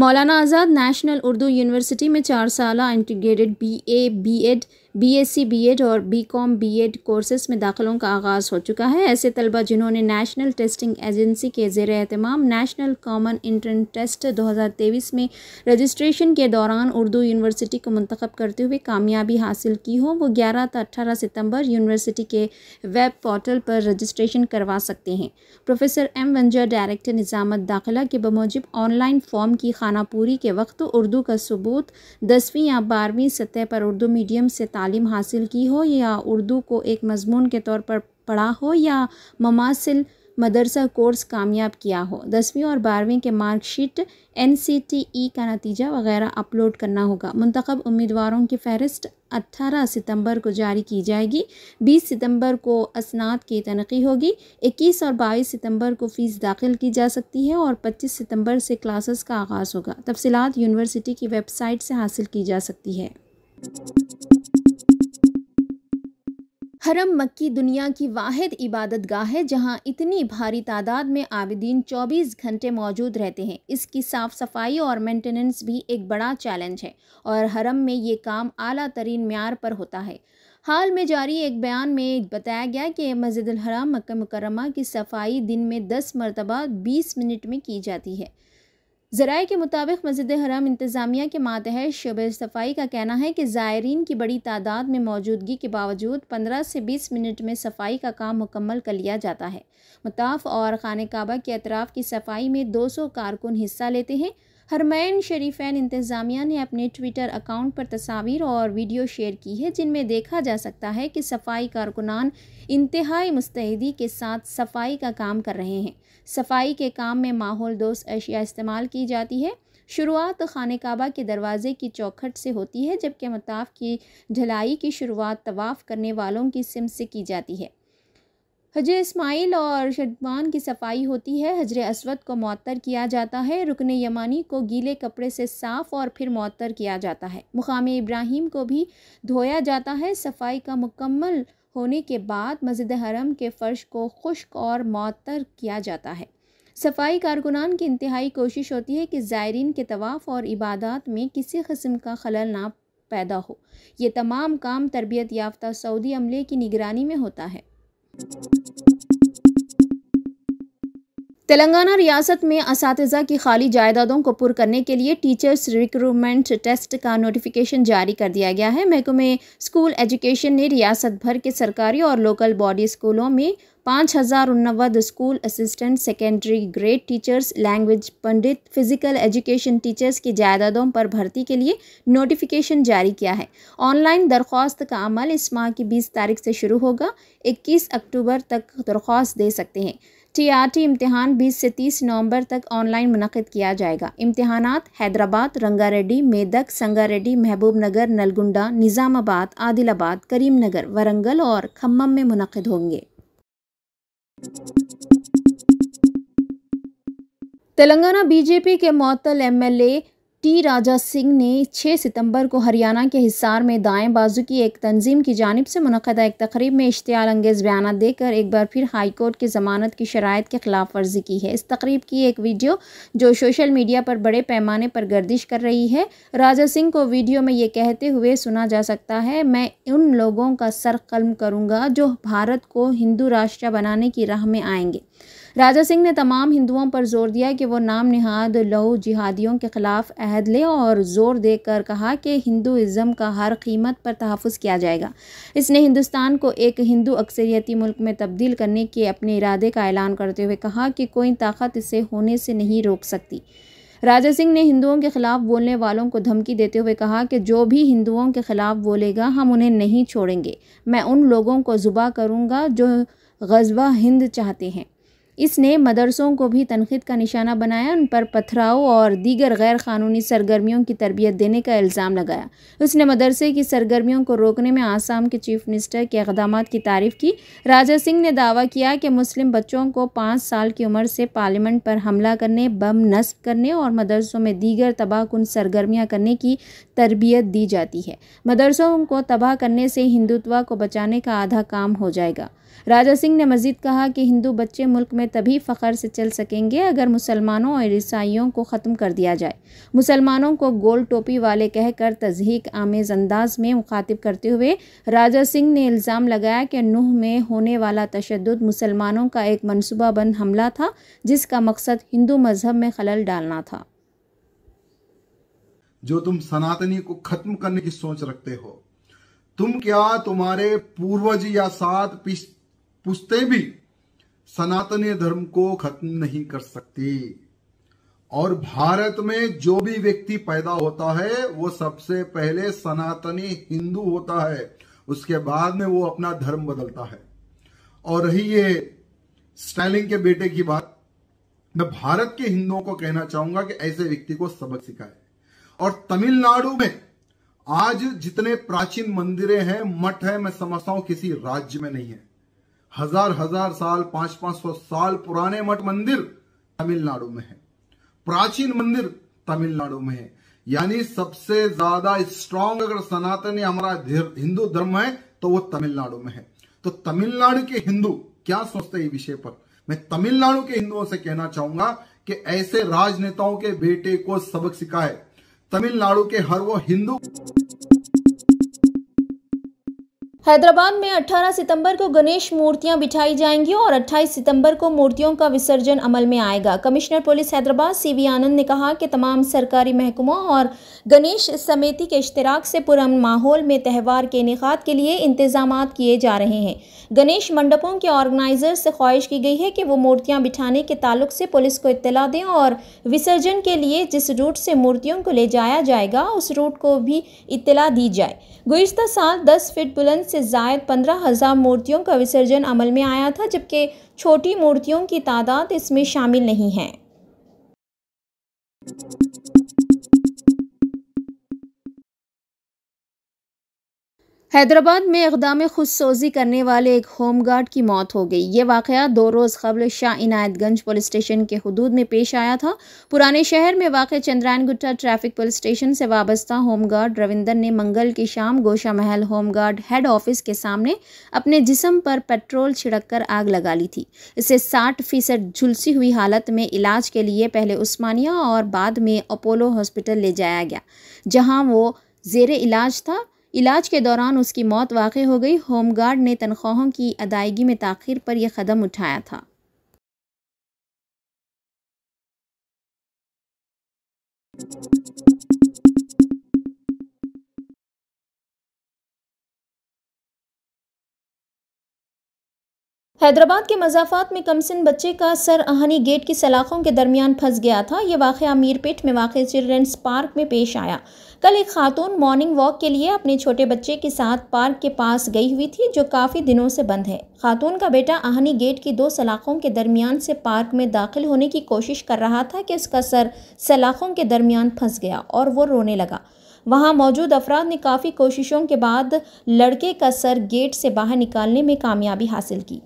मौलाना आज़ाद national Urdu university में चार साल integrated B A B Ed BSc BEd और बीकॉम बीएड कोर्सेज़ में दाखिलों का आगाज़ हो चुका है ऐसे तलबा जिन्होंने नेशनल टेस्टिंग एजेंसी के जेर अहतमाम नेशनल कॉमन इंट्रेंस टेस्ट 2023 में रजिस्ट्रेशन के दौरान उर्दू यूनिवर्सिटी को मंतखब करते हुए कामयाबी हासिल की हो वो ग्यारह तो अट्ठारह सितम्बर यूनिवर्सिटी के वेब पोर्टल पर रजिस्ट्रेशन करवा सकते हैं प्रोफेसर एम वंजा डायरेक्टर निज़ामत दाखिला के बमूजिब ऑनलाइन फॉर्म की खानापूरी के वक्त उर्दू का सबूत दसवीं या बारहवीं सतह पर उर्दू मीडियम से तालीम हासिल की हो या उर्दू को एक मजमून के तौर पर पढ़ा हो या ममासिल मदरसा कोर्स कामयाब किया हो दसवीं और बारहवीं के marksheet N C T E का नतीजा वगैरह अपलोड करना होगा मंतखब उम्मीदवारों की फहरिस्त 18 सितंबर को जारी की जाएगी 20 सितंबर को असनाद की तनखी होगी 21 और 22 सितंबर को फ़ीस दाखिल की जा सकती है और 25 सितंबर से क्लासेस का आगाज़ होगा तफसीत यूनिवर्सिटी की वेबसाइट से हासिल की जा सकती है हरम मक्की दुनिया की वाहिद इबादत गाह है जहाँ इतनी भारी तादाद में आबिदीन 24 घंटे मौजूद रहते हैं इसकी साफ़ सफाई और मेंटेनेंस भी एक बड़ा चैलेंज है और हरम में ये काम आला तरीन मैार पर होता है हाल में जारी एक बयान में बताया गया कि मस्जिद हराम मक् मुकरमा की सफाई दिन में दस मरतबा बीस मिनट में की जाती है ज़राए के मुताबिक मस्जिद हराम इंतज़ामिया के मातहत शब सफाई का कहना है कि ज़ायरीन की बड़ी तादाद में मौजूदगी के बावजूद 15 से 20 मिनट में सफाई का काम मुकम्मल कर लिया जाता है मुताफ और खान काबा के अतराफ़ की सफाई में 200 कारकुन हिस्सा लेते हैं हरमैन शरीफैन इंतज़ामिया ने अपने ट्विटर अकाउंट पर तस्वीर और वीडियो शेयर की है जिनमें देखा जा सकता है कि सफाई कारकुनान इंतहाई मुस्तैदी के साथ सफाई का काम कर रहे हैं सफाई के काम में माहौल दोस्त अशिया इस्तेमाल की जाती है शुरुआत खान काबा के दरवाज़े की चौखट से होती है जबकि मताफ की ढलाई की शुरुआत तवाफ़ करने वालों की सिम से की जाती है हजर इस्माइल और शदमान की सफाई होती है हजर असवद को मअतर किया जाता है रुकन यमानी को गीले कपड़े से साफ़ और फिर मअतर किया जाता है मुकाम इब्राहिम को भी धोया जाता है सफाई का मुकम्मल होने के बाद मस्जिद हरम के फ़र्श को खुश्क और मअतर किया जाता है सफाई कारकुनान की इंतहाई कोशिश होती है कि ज़ायरीन के तवाफ़ और इबादत में किसी कस्म का खलल ना पैदा हो ये तमाम काम तरबियत याफ्ता सऊदी अमले की निगरानी में होता है Thank you. तेलंगाना रियासत में इस की खाली जायदादों को पुर करने के लिए टीचर्स रिक्रूटमेंट टेस्ट का नोटिफिकेशन जारी कर दिया गया है महकमे स्कूल एजुकेशन ने रियासत भर के सरकारी और लोकल बॉडी स्कूलों में पाँच हज़ार उनवद school assistant secondary grade teachers language pandit physical education teachers की जायदादों पर भर्ती के लिए नोटिफिकेशन जारी किया है ऑनलाइन दरख्वास्त का अमल इस माह की बीस तारीख से शुरू होगा इक्कीस अक्टूबर तक दरख्वास्त दे सकते हैं टीआरटी इम्तहान 20 से 30 नवंबर तक ऑनलाइन मुनद किया जाएगा इम्तहान हैदराबाद रंगारेड्डी मेदक संगारेड्डी महबूबनगर नलगुंडा निज़ामाबाद आदिलाबाद करीमनगर वरंगल और खम्मम में मुनद होंगे तेलंगाना बीजेपी के मअतल एमएलए टी राजा सिंह ने 6 सितंबर को हरियाणा के हिसार में दाएं बाजू की एक तंजीम की जानब से मुनदा एक तकरीब में इश्तियाल अंगेज़ बयान देकर एक बार फिर हाईकोर्ट की जमानत की शराय के खिलाफ वर्जी की है इस तकरीब की एक वीडियो जो सोशल मीडिया पर बड़े पैमाने पर गर्दिश कर रही है राजा सिंह को वीडियो में ये कहते हुए सुना जा सकता है मैं उन लोगों का सर कलम करूँगा जो भारत को हिंदू राष्ट्र बनाने की राह में आएंगे राजा सिंह ने तमाम हिंदुओं पर जोर दिया कि वो नाम नहाद लहू जिहादियों के ख़िलाफ़ अहद लें और ज़ोर देकर कहा कि हिंदुज़म का हर कीमत पर तहफ़ किया जाएगा इसने हिंदुस्तान को एक हिंदू अक्सरियती मुल्क में तब्दील करने के अपने इरादे का ऐलान करते हुए कहा कि कोई ताकत इसे होने से नहीं रोक सकती राजा सिंह ने हिंदुओं के खिलाफ बोलने वालों को धमकी देते हुए कहा कि जो भी हिंदुओं के खिलाफ बोलेगा हम उन्हें नहीं छोड़ेंगे मैं उन लोगों को जुबा करूंगा जो गजबा हिंद चाहते हैं इसने मदरसों को भी तनखीद का निशाना बनाया उन पर पथराव और दीगर गैर कानूनी सरगर्मियों की तरबियत देने का इल्ज़ाम लगाया उसने मदरसे की सरगर्मियों को रोकने में आसाम के चीफ मिनिस्टर के इकदाम की तारीफ की राजा सिंह ने दावा किया कि मुस्लिम बच्चों को पाँच साल की उम्र से पार्लियामेंट पर हमला करने बम नस्ब करने और मदरसों में दीगर तबाह सरगर्मियाँ करने की तरबियत दी जाती है मदरसों को तबाह करने से हिंदुत्व को बचाने का आधा काम हो जाएगा राजा सिंह ने मजीद कहा कि हिंदू बच्चे मुल्क में तभी फखर से चल सकेंगे अगर मुसलमानों और ईसाइयों को ख़त्म कर दिया जाए मुसलमानों को गोल टोपी वाले कहकर तजहीक आमेज अंदाज में मुखातिब करते हुए राजा सिंह ने इल्ज़ाम लगाया कि नूह में होने वाला तशद मुसलमानों का एक बंद हमला था जिसका मकसद हिंदू मजहब में खलल डालना था जो तुम सनातनी को खत्म करने की सोच रखते हो तुम क्या तुम्हारे पूर्वज या सात पुश्तें भी सनातनी धर्म को खत्म नहीं कर सकती और भारत में जो भी व्यक्ति पैदा होता है वो सबसे पहले सनातनी हिंदू होता है उसके बाद में वो अपना धर्म बदलता है और रही ये स्टैलिंग के बेटे की बात मैं भारत के हिंदुओं को कहना चाहूंगा कि ऐसे व्यक्ति को सबक सिखाए और तमिलनाडु में आज जितने प्राचीन मंदिरें हैं मठ है मैं समझता हूं किसी राज्य में नहीं है हजार हजार साल पांच पांच सौ साल पुराने मठ मंदिर तमिलनाडु में है प्राचीन मंदिर तमिलनाडु में है यानी सबसे ज्यादा स्ट्रांग अगर सनातनी हमारा हिंदू धर्म है तो वो तमिलनाडु में है तो तमिलनाडु के हिंदू क्या सोचते हैं विषय पर मैं तमिलनाडु के हिंदुओं से कहना चाहूंगा कि ऐसे राजनेताओं के बेटे को सबक सिखाए तमिलनाडु के हर वो हिंदू हैदराबाद में 18 सितंबर को गणेश मूर्तियां बिठाई जाएंगी और 28 सितंबर को मूर्तियों का विसर्जन अमल में आएगा commissioner police Hyderabad CV Anand ने कहा कि तमाम सरकारी महकमों और गणेश समिति के इश्तराक से पुरम माहौल में त्यौहार के इनका के लिए इंतजाम किए जा रहे हैं गणेश मंडपों के ऑर्गेनाइजर से ख्वाहिश की गई है कि वो मूर्तियाँ बिठाने के ताल्लुक से पुलिस को इतला दें और विसर्जन के लिए जिस रूट से मूर्तियों को ले जाया जाएगा उस रूट को भी इतला दी जाए गुज्त साल 10 फीट बुलंद से जायद पंद्रह हज़ार मूर्तियों का विसर्जन अमल में आया था जबकि छोटी मूर्तियों की तादाद इसमें शामिल नहीं है हैदराबाद में इकदाम खुद सोजी करने वाले एक होम गार्ड की मौत हो गई ये वाक़ दो रोज़ कबल शाह इनायतगंज पुलिस स्टेशन के हदूद में पेश आया था पुराने शहर में वाक़ Chandrayan Gutta traffic police station से वाबस्ता होम गार्ड रविंदर ने मंगल की शाम गोशा महल होम गार्ड हेड ऑफिस के सामने अपने जिसम पर पेट्रोल छिड़क कर आग लगा ली थी इसे साठ फीसद झुलसी हुई हालत में इलाज के लिए पहले उस्मानिया और बाद में अपोलो हॉस्पिटल ले जाया गया जहाँ वो जेर इलाज था इलाज के दौरान उसकी मौत वाक़ हो गई होमगार्ड ने तनख्वाहों की अदायगी में तखिर पर यह कदम उठाया था Thank you. हैदराबाद के मजाफात में कमसिन बच्चे का सर आहनी गेट की सलाखों के दरमियान फंस गया था यह वाक़ अमीरपेट में वाक़ चिल्ड्रंस पार्क में पेश आया कल एक खातून मॉर्निंग वॉक के लिए अपने छोटे बच्चे के साथ पार्क के पास गई हुई थी जो काफ़ी दिनों से बंद है खातून का बेटा आहनी गेट की दो सलाखों के दरमियान से पार्क में दाखिल होने की कोशिश कर रहा था कि उसका सर सलाखों के दरमियान फंस गया और वो रोने लगा वहाँ मौजूद अफराद ने काफ़ी कोशिशों के बाद लड़के का सर गेट से बाहर निकालने में कामयाबी हासिल की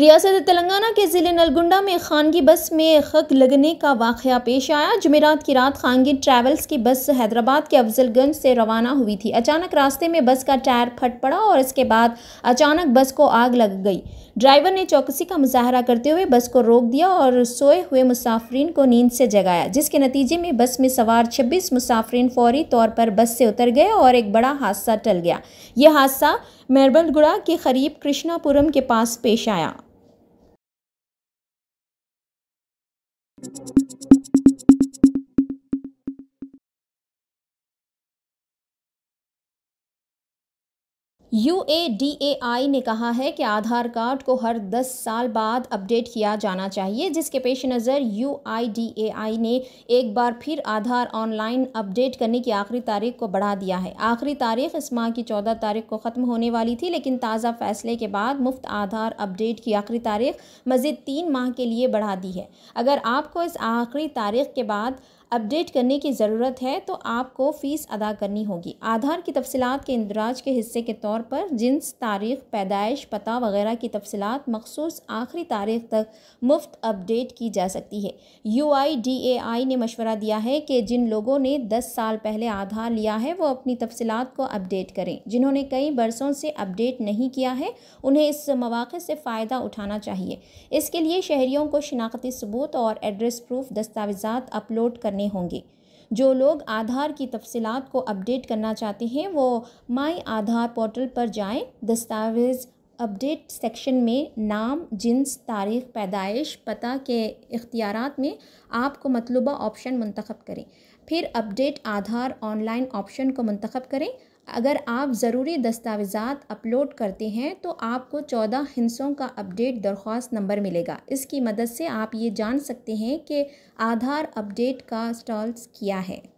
रियासत तेलंगाना के ज़िले नलगुंडा में खानगी बस में खक लगने का वाक़ पेश आया जमेरात की रात खानगी ट्रैवल्स की बस हैदराबाद के अफजलगंज से रवाना हुई थी अचानक रास्ते में बस का टायर फट पड़ा और इसके बाद अचानक बस को आग लग गई ड्राइवर ने चौकसी का मुजाहरा करते हुए बस को रोक दिया और सोए हुए मुसाफरीन को नींद से जगाया जिसके नतीजे में बस में सवार छब्बीस मुसाफरीन फौरी तौर पर बस से उतर गए और एक बड़ा हादसा टल गया यह हादसा मेरबलगुड़ा के करीब कृष्णापुरम के पास पेश आया यू ने कहा है कि आधार कार्ड को हर 10 साल बाद अपडेट किया जाना चाहिए जिसके पेश नज़र यू ने एक बार फिर आधार ऑनलाइन अपडेट करने की आखिरी तारीख को बढ़ा दिया है आखिरी तारीख इस माह की 14 तारीख को ख़त्म होने वाली थी लेकिन ताज़ा फैसले के बाद मुफ्त आधार अपडेट की आखिरी तारीख मज़ीद तीन माह के लिए बढ़ा दी है अगर आपको इस आखिरी तारीख के बाद अपडेट करने की ज़रूरत है तो आपको फ़ीस अदा करनी होगी आधार की तफसलत के इंदराज के हिस्से के तौर पर जिन्स तारीख पैदाइश पता वगैरह की तफसलत मखसूस आखिरी तारीख तक मुफ्त अपडेट की जा सकती है यू आई डी ए आई ने मशवरा दिया है कि जिन लोगों ने दस साल पहले आधार लिया है वो अपनी तफसलत को अपडेट करें जिन्होंने कई बरसों से अपडेट नहीं किया है उन्हें इस मौाक़े से फ़ायदा उठाना चाहिए इसके लिए शहरीों को शनाख्ती सबूत और एड्रेस प्रूफ दस्तावेज़ा अपलोड करने करने होंगे जो लोग आधार की तफसलत को अपडेट करना चाहते हैं वो माई आधार पोर्टल पर जाएं दस्तावेज़ अपडेट सेक्शन में नाम जिन्स तारीख पैदाइश पता के इख्तियार में आपको मतलूबा ऑप्शन मंतखब करें फिर अपडेट आधार ऑनलाइन ऑप्शन को मंतखब करें अगर आप ज़रूरी दस्तावेज़ात अपलोड करते हैं तो आपको चौदह हिंसों का अपडेट दरख्वास्त नंबर मिलेगा इसकी मदद से आप ये जान सकते हैं कि आधार अपडेट का स्टॉल्स किया है